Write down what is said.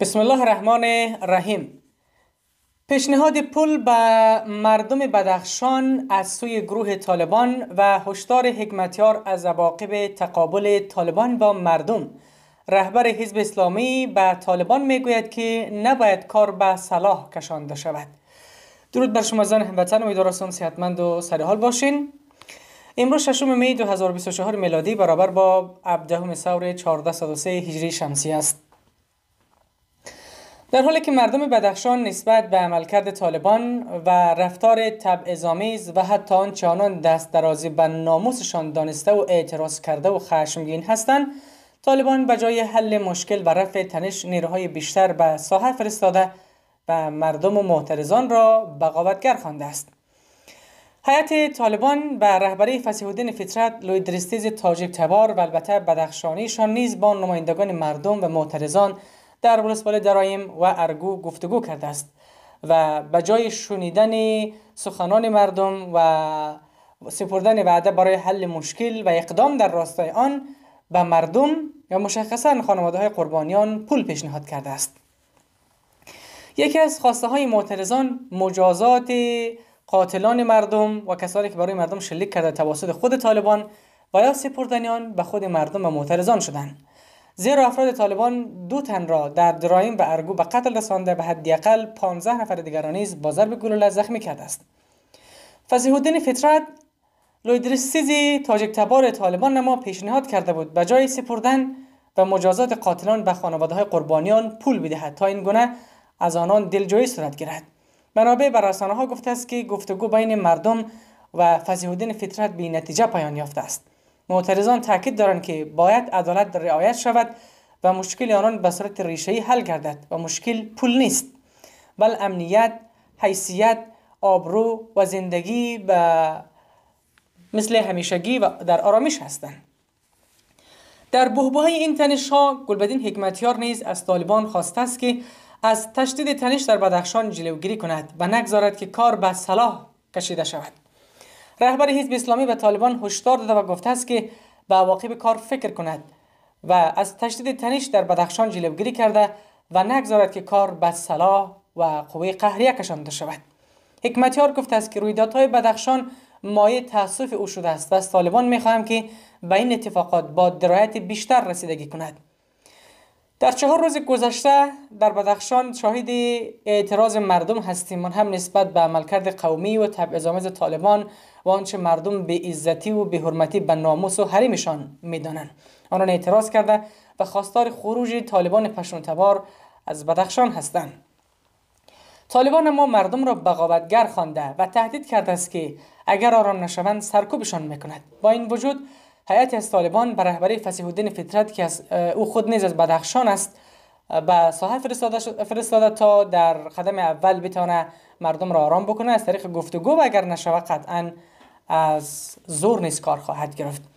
بسم الله الرحمن الرحیم پیشنهاد پل به مردم بدخشان از سوی گروه طالبان و هشدار حکمتیار از عواقب تقابل طالبان با مردم رهبر حزب اسلامی به طالبان میگوید که نباید کار به صلاح کشانده شود درود بر شما زن هموطن امید سیحتمند صحتمند و سرحال باشین امروز ششم می 2024 میلادی برابر با 17 سور 1403 هجری شمسی است در حالی که مردم بدخشان نسبت به عملکرد طالبان و رفتار تبعیض‌آمیز و حتی آن آنان دست درازی به ناموسشان دانسته و اعتراض کرده و خشمگین هستند طالبان به جای حل مشکل و رفع تنش نیروهای بیشتر به ساحه فرستاده و مردم و معترضان را بغاوتگر خوانده است حیات طالبان به رهبری فسیح الدین فطرت درستیز تاجیب تبار و البته بدخشانیشان نیز با نمایندگان مردم و معترضان در ولسوال درایم و ارگو گفتگو کرده است و به جای شنیدن سخنان مردم و سپردن وعده برای حل مشکل و اقدام در راستای آن به مردم یا مشخصا خانواده های قربانیان پول پیشنهاد کرده است یکی از خواسته های معترضان مجازات قاتلان مردم و کسانی که برای مردم شلیک کرده توسط خود طالبان و یا سپردنیان به خود مردم و معترضان شدند زیرا افراد طالبان دو تن را در درایم و ارگو به قتل رسانده به حداقل 15 نفر را نیز با ضرب گلوله زخمی کرده است فضیح الدین فطرت لویدرسیزی تاجک تبار طالبان نما پیشنهاد کرده بود به جای سپردن و مجازات قاتلان به خانواده های قربانیان پول بدهد تا این گونه از آنان دلجویی صورت گیرد منابع بر ها گفته است که گفتگو بین مردم و فضیح الدین فطرت به نتیجه پایان یافته است معترضان تاکید دارند که باید عدالت رعایت شود و مشکل آنان به صورت ریشه‌ای حل گردد و مشکل پول نیست بل امنیت حیثیت آبرو و زندگی به مثل همیشگی و در آرامش هستند در بهبه های این تنش ها گلبدین حکمتیار نیز از طالبان خواسته است که از تشدید تنش در بدخشان جلوگیری کند و نگذارد که کار به صلاح کشیده شود رهبر حزب اسلامی به طالبان هشدار داده و گفته است که به عواقب کار فکر کند و از تشدید تنش در بدخشان جلوگیری کرده و نگذارد که کار به صلاح و قوه قهریه کشانده شود حکمتیار گفته است که رویدادهای بدخشان مایه تاسف او شده است و از طالبان میخواهم که به این اتفاقات با درایت بیشتر رسیدگی کند در چهار روز گذشته در بدخشان شاهد اعتراض مردم هستیم من هم نسبت به عملکرد قومی و تبعیض طالبان و آنچه مردم به عزتی و به حرمتی به ناموس و حریمشان میدانند آنان اعتراض کرده و خواستار خروج طالبان پشنتبار از بدخشان هستند طالبان ما مردم را بغاوتگر خوانده و تهدید کرده است که اگر آرام نشوند سرکوبشان میکند با این وجود هیئت از طالبان به رهبری فسیح الدین فطرت که از او خود نیز از بدخشان است به ساحه فرستاده, فرستاده تا در قدم اول بتانه مردم را آرام بکنه از طریق گفتگو و اگر نشوه قطعا از زور نیز کار خواهد گرفت